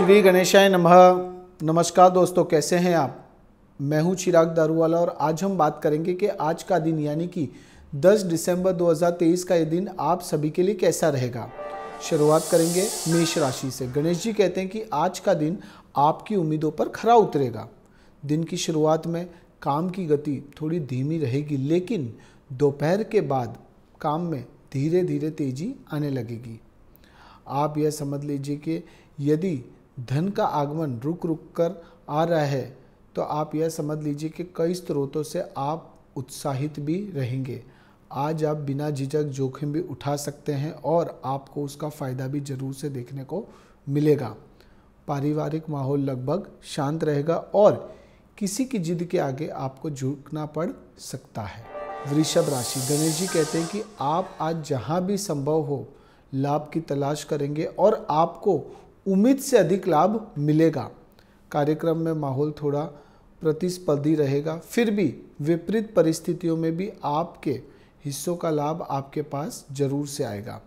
श्री गणेशाय नमः नमस्कार दोस्तों कैसे हैं आप मैं हूं चिराग दारूवाला और आज हम बात करेंगे कि आज का दिन यानी कि 10 दिसंबर 2023 का ये दिन आप सभी के लिए कैसा रहेगा शुरुआत करेंगे मेष राशि से गणेश जी कहते हैं कि आज का दिन आपकी उम्मीदों पर खरा उतरेगा दिन की शुरुआत में काम की गति थोड़ी धीमी रहेगी लेकिन दोपहर के बाद काम में धीरे धीरे तेजी आने लगेगी आप यह समझ लीजिए कि यदि धन का आगमन रुक रुक कर आ रहा है तो आप यह समझ लीजिए कि कई स्रोतों से आप उत्साहित भी रहेंगे आज आप बिना झिझक जोखिम भी उठा सकते हैं और आपको उसका फ़ायदा भी ज़रूर से देखने को मिलेगा पारिवारिक माहौल लगभग शांत रहेगा और किसी की जिद के आगे आपको झुकना पड़ सकता है वृषभ राशि गणेश जी कहते हैं कि आप आज जहाँ भी संभव हो लाभ की तलाश करेंगे और आपको उम्मीद से अधिक लाभ मिलेगा कार्यक्रम में माहौल थोड़ा प्रतिस्पर्धी रहेगा फिर भी विपरीत परिस्थितियों में भी आपके हिस्सों का लाभ आपके पास जरूर से आएगा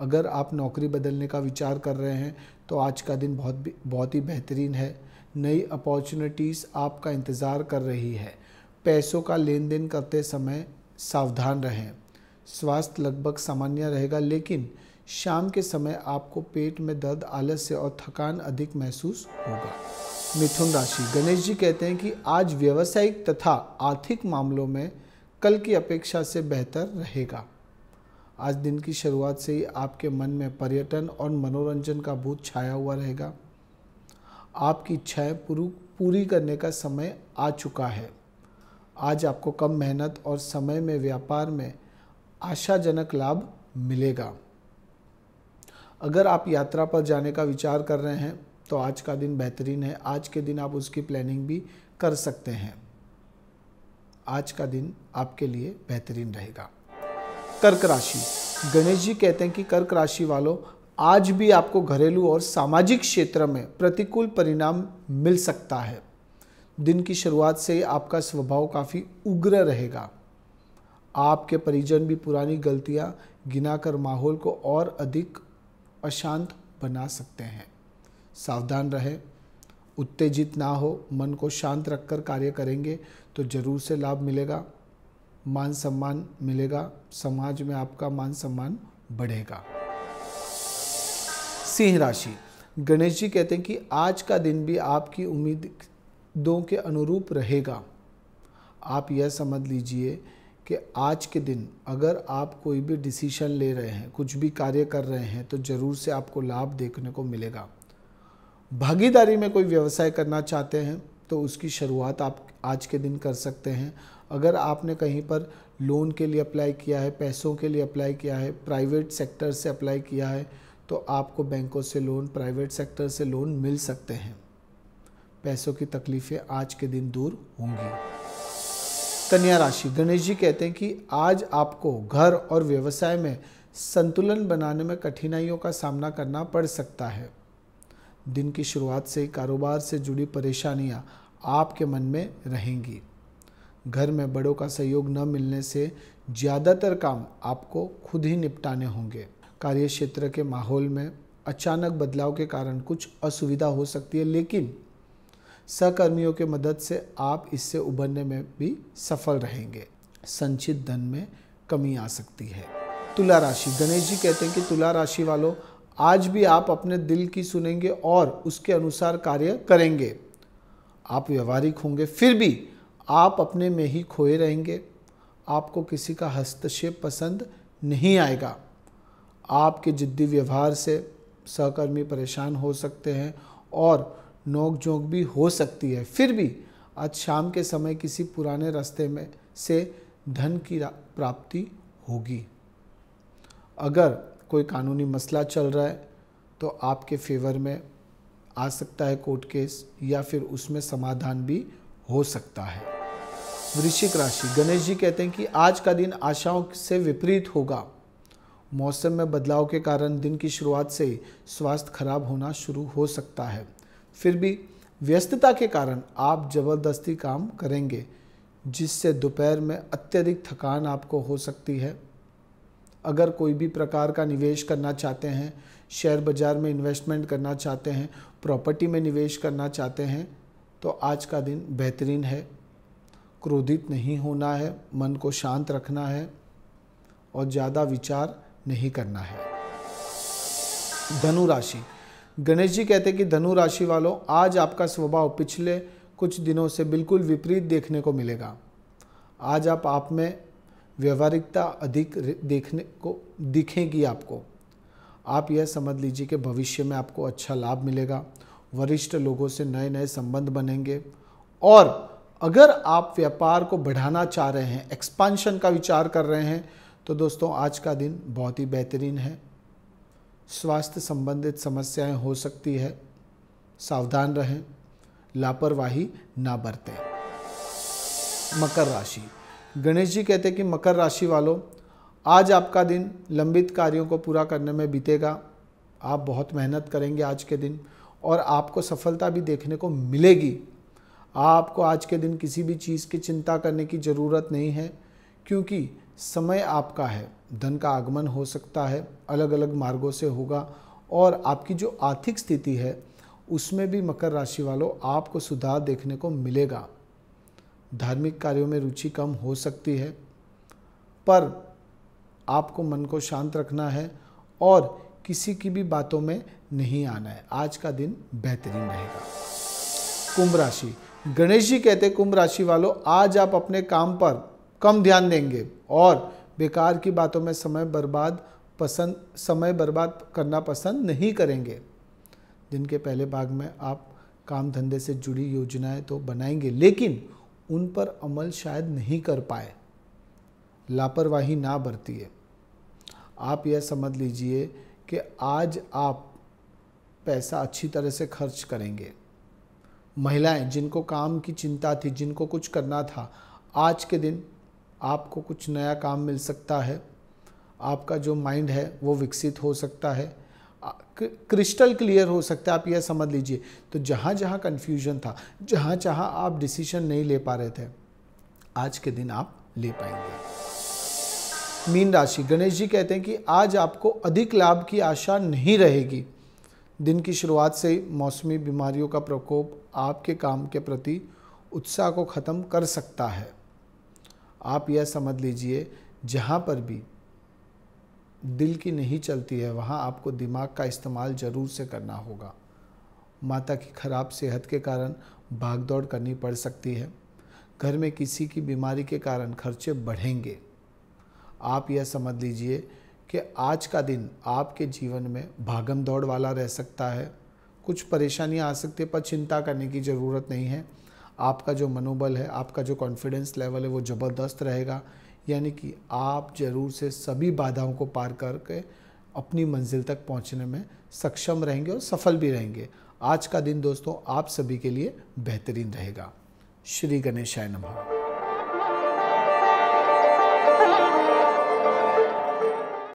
अगर आप नौकरी बदलने का विचार कर रहे हैं तो आज का दिन बहुत बहुत ही बेहतरीन है नई अपॉर्चुनिटीज़ आपका इंतज़ार कर रही है पैसों का लेन देन करते समय सावधान रहें स्वास्थ्य लगभग सामान्य रहेगा लेकिन शाम के समय आपको पेट में दर्द आलस्य और थकान अधिक महसूस होगा मिथुन राशि गणेश जी कहते हैं कि आज व्यवसायिक तथा आर्थिक मामलों में कल की अपेक्षा से बेहतर रहेगा आज दिन की शुरुआत से ही आपके मन में पर्यटन और मनोरंजन का भूत छाया हुआ रहेगा आपकी इच्छाएं पूरी करने का समय आ चुका है आज आपको कम मेहनत और समय में व्यापार में आशाजनक लाभ मिलेगा अगर आप यात्रा पर जाने का विचार कर रहे हैं तो आज का दिन बेहतरीन है आज के दिन आप उसकी प्लानिंग भी कर सकते हैं आज का दिन आपके लिए बेहतरीन रहेगा कर्क राशि गणेश जी कहते हैं कि कर्क राशि वालों आज भी आपको घरेलू और सामाजिक क्षेत्र में प्रतिकूल परिणाम मिल सकता है दिन की शुरुआत से आपका स्वभाव काफ़ी उग्र रहेगा आपके परिजन भी पुरानी गलतियां गिनाकर माहौल को और अधिक अशांत बना सकते हैं सावधान रहे उत्तेजित ना हो मन को शांत रखकर कार्य करेंगे तो जरूर से लाभ मिलेगा मान सम्मान मिलेगा समाज में आपका मान सम्मान बढ़ेगा सिंह राशि गणेश जी कहते हैं कि आज का दिन भी आपकी उम्मीदों के अनुरूप रहेगा आप यह समझ लीजिए कि आज के दिन अगर आप कोई भी डिसीशन ले रहे हैं कुछ भी कार्य कर रहे हैं तो ज़रूर से आपको लाभ देखने को मिलेगा भागीदारी में कोई व्यवसाय करना चाहते हैं तो उसकी शुरुआत आप आज के दिन कर सकते हैं अगर आपने कहीं पर लोन के लिए अप्लाई किया है पैसों के लिए अप्लाई किया है प्राइवेट सेक्टर से अप्लाई किया है तो आपको बैंकों से लोन प्राइवेट सेक्टर से लोन मिल सकते हैं पैसों की तकलीफ़ें आज के दिन दूर होंगी कन्या राशि गणेश जी कहते हैं कि आज आपको घर और व्यवसाय में संतुलन बनाने में कठिनाइयों का सामना करना पड़ सकता है दिन की शुरुआत से ही कारोबार से जुड़ी परेशानियां आपके मन में रहेंगी घर में बड़ों का सहयोग न मिलने से ज़्यादातर काम आपको खुद ही निपटाने होंगे कार्य क्षेत्र के माहौल में अचानक बदलाव के कारण कुछ असुविधा हो सकती है लेकिन सहकर्मियों के मदद से आप इससे उभरने में भी सफल रहेंगे संचित धन में कमी आ सकती है तुला राशि गणेश जी कहते हैं कि तुला राशि वालों आज भी आप अपने दिल की सुनेंगे और उसके अनुसार कार्य करेंगे आप व्यवहारिक होंगे फिर भी आप अपने में ही खोए रहेंगे आपको किसी का हस्तक्षेप पसंद नहीं आएगा आपके जिद्दी व्यवहार से सहकर्मी परेशान हो सकते हैं और नोक झोंक भी हो सकती है फिर भी आज शाम के समय किसी पुराने रास्ते में से धन की प्राप्ति होगी अगर कोई कानूनी मसला चल रहा है तो आपके फेवर में आ सकता है कोर्ट केस या फिर उसमें समाधान भी हो सकता है वृश्चिक राशि गणेश जी कहते हैं कि आज का दिन आशाओं से विपरीत होगा मौसम में बदलाव के कारण दिन की शुरुआत से ही स्वास्थ्य खराब होना शुरू हो सकता है फिर भी व्यस्तता के कारण आप ज़बरदस्ती काम करेंगे जिससे दोपहर में अत्यधिक थकान आपको हो सकती है अगर कोई भी प्रकार का निवेश करना चाहते हैं शेयर बाज़ार में इन्वेस्टमेंट करना चाहते हैं प्रॉपर्टी में निवेश करना चाहते हैं तो आज का दिन बेहतरीन है क्रोधित नहीं होना है मन को शांत रखना है और ज़्यादा विचार नहीं करना है धनु राशि गणेश जी कहते हैं कि धनु राशि वालों आज आपका स्वभाव पिछले कुछ दिनों से बिल्कुल विपरीत देखने को मिलेगा आज आप आप में व्यवहारिकता अधिक देखने को दिखेगी आपको आप यह समझ लीजिए कि भविष्य में आपको अच्छा लाभ मिलेगा वरिष्ठ लोगों से नए नए संबंध बनेंगे और अगर आप व्यापार को बढ़ाना चाह रहे हैं एक्सपांशन का विचार कर रहे हैं तो दोस्तों आज का दिन बहुत ही बेहतरीन है स्वास्थ्य संबंधित समस्याएं हो सकती है सावधान रहें लापरवाही ना बरतें मकर राशि गणेश जी कहते हैं कि मकर राशि वालों आज आपका दिन लंबित कार्यों को पूरा करने में बीतेगा आप बहुत मेहनत करेंगे आज के दिन और आपको सफलता भी देखने को मिलेगी आपको आज के दिन किसी भी चीज़ की चिंता करने की ज़रूरत नहीं है क्योंकि समय आपका है धन का आगमन हो सकता है अलग अलग मार्गों से होगा और आपकी जो आर्थिक स्थिति है उसमें भी मकर राशि वालों आपको सुधार देखने को मिलेगा धार्मिक कार्यों में रुचि कम हो सकती है पर आपको मन को शांत रखना है और किसी की भी बातों में नहीं आना है आज का दिन बेहतरीन रहेगा कुंभ राशि गणेश जी कहते कुंभ राशि वालों आज आप अपने काम पर कम ध्यान देंगे और बेकार की बातों में समय बर्बाद पसंद समय बर्बाद करना पसंद नहीं करेंगे दिन के पहले भाग में आप काम धंधे से जुड़ी योजनाएं तो बनाएंगे लेकिन उन पर अमल शायद नहीं कर पाए लापरवाही ना बरती है आप यह समझ लीजिए कि आज आप पैसा अच्छी तरह से खर्च करेंगे महिलाएं जिनको काम की चिंता थी जिनको कुछ करना था आज के दिन आपको कुछ नया काम मिल सकता है आपका जो माइंड है वो विकसित हो सकता है क्रिस्टल क्लियर हो सकता है आप यह समझ लीजिए तो जहाँ जहाँ कन्फ्यूजन था जहाँ जहाँ आप डिसीजन नहीं ले पा रहे थे आज के दिन आप ले पाएंगे मीन राशि गणेश जी कहते हैं कि आज आपको अधिक लाभ की आशा नहीं रहेगी दिन की शुरुआत से ही मौसमी बीमारियों का प्रकोप आपके काम के प्रति उत्साह को ख़त्म कर सकता है आप यह समझ लीजिए जहाँ पर भी दिल की नहीं चलती है वहाँ आपको दिमाग का इस्तेमाल ज़रूर से करना होगा माता की खराब सेहत के कारण भाग दौड़ करनी पड़ सकती है घर में किसी की बीमारी के कारण खर्चे बढ़ेंगे आप यह समझ लीजिए कि आज का दिन आपके जीवन में भागम दौड़ वाला रह सकता है कुछ परेशानियाँ आ सकती है पर चिंता करने की ज़रूरत नहीं है आपका जो मनोबल है आपका जो कॉन्फिडेंस लेवल है वो ज़बरदस्त रहेगा यानी कि आप जरूर से सभी बाधाओं को पार करके अपनी मंजिल तक पहुंचने में सक्षम रहेंगे और सफल भी रहेंगे आज का दिन दोस्तों आप सभी के लिए बेहतरीन रहेगा श्री गणेशाय नमः